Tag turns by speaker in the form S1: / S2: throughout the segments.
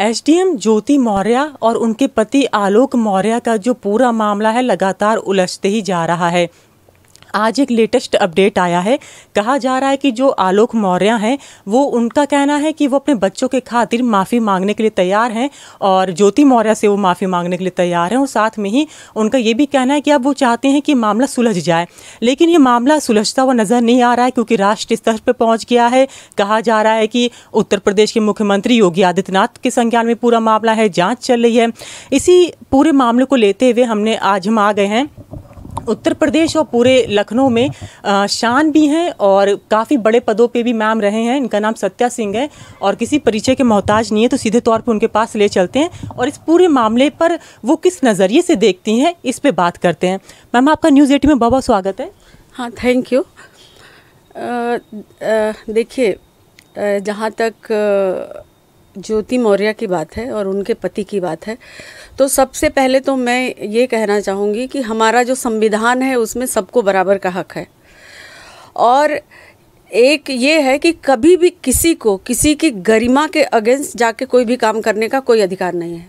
S1: SDM ज्योति मौर्य और उनके पति आलोक मौर्य का जो पूरा मामला है लगातार उलझते ही जा रहा है आज एक लेटेस्ट अपडेट आया है कहा जा रहा है कि जो आलोक मौर्य हैं वो उनका कहना है कि वो अपने बच्चों के खातिर माफ़ी मांगने के लिए तैयार हैं और ज्योति मौर्य से वो माफ़ी मांगने के लिए तैयार हैं और साथ में ही उनका ये भी कहना है कि अब वो चाहते हैं कि मामला सुलझ जाए लेकिन ये मामला सुलझता हुआ नज़र नहीं आ रहा है क्योंकि राष्ट्रीय स्तर पर पहुँच गया है कहा जा रहा है कि उत्तर प्रदेश के मुख्यमंत्री योगी आदित्यनाथ के संज्ञान में पूरा मामला है जाँच चल रही है इसी पूरे मामले को लेते हुए हमने आज हम आ गए हैं उत्तर प्रदेश और पूरे लखनऊ में शान भी हैं और काफ़ी बड़े पदों पे भी मैम रहे हैं इनका नाम सत्या सिंह है और किसी परिचय के मोहताज नहीं है तो सीधे तौर पर उनके पास ले चलते हैं और इस पूरे मामले पर वो किस नज़रिए से देखती हैं इस पर बात करते हैं मैम आपका न्यूज़ एटी में बहुत
S2: बहुत स्वागत है हाँ थैंक यू देखिए जहाँ तक ज्योति मौर्य की बात है और उनके पति की बात है तो सबसे पहले तो मैं ये कहना चाहूँगी कि हमारा जो संविधान है उसमें सबको बराबर का हक है और एक ये है कि कभी भी किसी को किसी की गरिमा के अगेंस्ट जाके कोई भी काम करने का कोई अधिकार नहीं है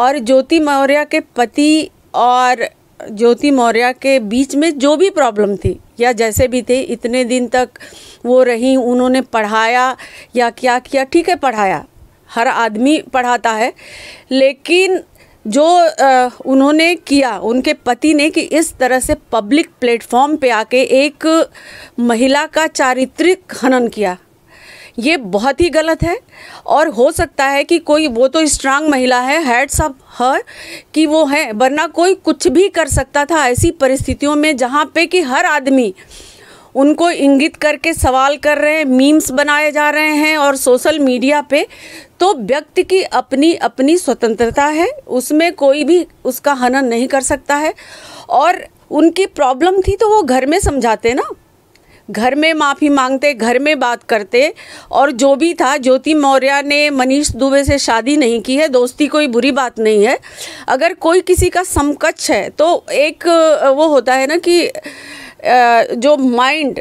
S2: और ज्योति मौर्य के पति और ज्योति मौर्य के बीच में जो भी प्रॉब्लम थी किया जैसे भी थे इतने दिन तक वो रहीं उन्होंने पढ़ाया या क्या किया ठीक है पढ़ाया हर आदमी पढ़ाता है लेकिन जो आ, उन्होंने किया उनके पति ने कि इस तरह से पब्लिक प्लेटफॉर्म पे आके एक महिला का चारित्रिक हनन किया ये बहुत ही गलत है और हो सकता है कि कोई वो तो स्ट्रांग महिला है हेड्स ऑफ हर कि वो है वरना कोई कुछ भी कर सकता था ऐसी परिस्थितियों में जहाँ पे कि हर आदमी उनको इंगित करके सवाल कर रहे हैं मीम्स बनाए जा रहे हैं और सोशल मीडिया पे तो व्यक्ति की अपनी अपनी स्वतंत्रता है उसमें कोई भी उसका हनन नहीं कर सकता है और उनकी प्रॉब्लम थी तो वो घर में समझाते ना घर में माफ़ी मांगते घर में बात करते और जो भी था ज्योति मौर्य ने मनीष दुबे से शादी नहीं की है दोस्ती कोई बुरी बात नहीं है अगर कोई किसी का समकक्ष है तो एक वो होता है ना कि जो माइंड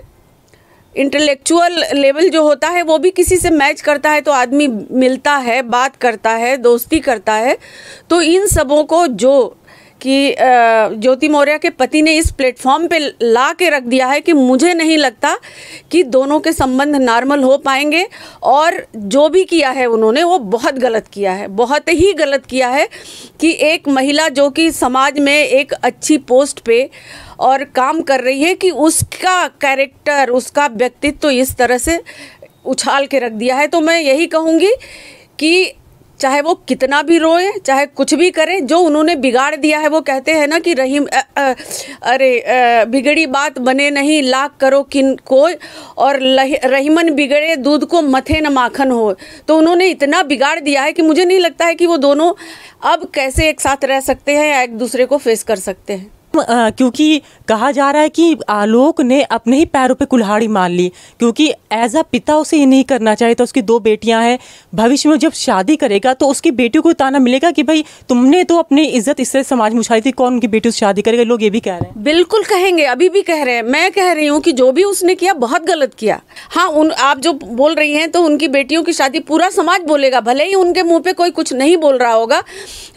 S2: इंटेलेक्चुअल लेवल जो होता है वो भी किसी से मैच करता है तो आदमी मिलता है बात करता है दोस्ती करता है तो इन सबों को जो कि ज्योति मौर्य के पति ने इस प्लेटफॉर्म पे ला के रख दिया है कि मुझे नहीं लगता कि दोनों के संबंध नॉर्मल हो पाएंगे और जो भी किया है उन्होंने वो बहुत गलत किया है बहुत ही गलत किया है कि एक महिला जो कि समाज में एक अच्छी पोस्ट पे और काम कर रही है कि उसका कैरेक्टर उसका व्यक्तित्व तो इस तरह से उछाल के रख दिया है तो मैं यही कहूँगी कि चाहे वो कितना भी रोए चाहे कुछ भी करें जो उन्होंने बिगाड़ दिया है वो कहते हैं ना कि रहीम अरे बिगड़ी बात बने नहीं लाख करो किन को और रहीमन बिगड़े दूध को मथे न माखन हो तो उन्होंने इतना बिगाड़ दिया है कि मुझे नहीं लगता है कि वो दोनों अब कैसे एक साथ रह सकते हैं या एक दूसरे को फेस कर सकते हैं
S1: क्योंकि कहा जा रहा है कि आलोक ने अपने ही पैरों पे कुल्हाड़ी मार ली क्योंकि एज अ पिता उसे ये नहीं करना चाहिए तो उसकी दो बेटियां हैं भविष्य में जब शादी करेगा तो उसकी बेटियों को ताना मिलेगा
S2: कि भाई तुमने
S1: तो अपनी इज्जत इससे समाज में उछाई थी कौन उनकी बेटी से शादी करेगा लोग ये भी कह रहे हैं
S2: बिल्कुल कहेंगे अभी भी कह रहे हैं मैं कह रही हूँ कि जो भी उसने किया बहुत गलत किया हाँ उन आप जो बोल रही हैं तो उनकी बेटियों की शादी पूरा समाज बोलेगा भले ही उनके मुँह पर कोई कुछ नहीं बोल रहा होगा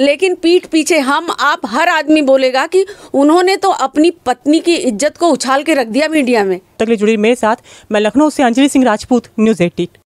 S2: लेकिन पीठ पीछे हम आप हर आदमी बोलेगा कि उन्होंने तो अपनी पत्नी की इज्जत को उछाल के रख दिया मीडिया में तकली जुड़ी मेरे साथ मैं लखनऊ से अंजलि सिंह राजपूत
S1: न्यूज़ एटीन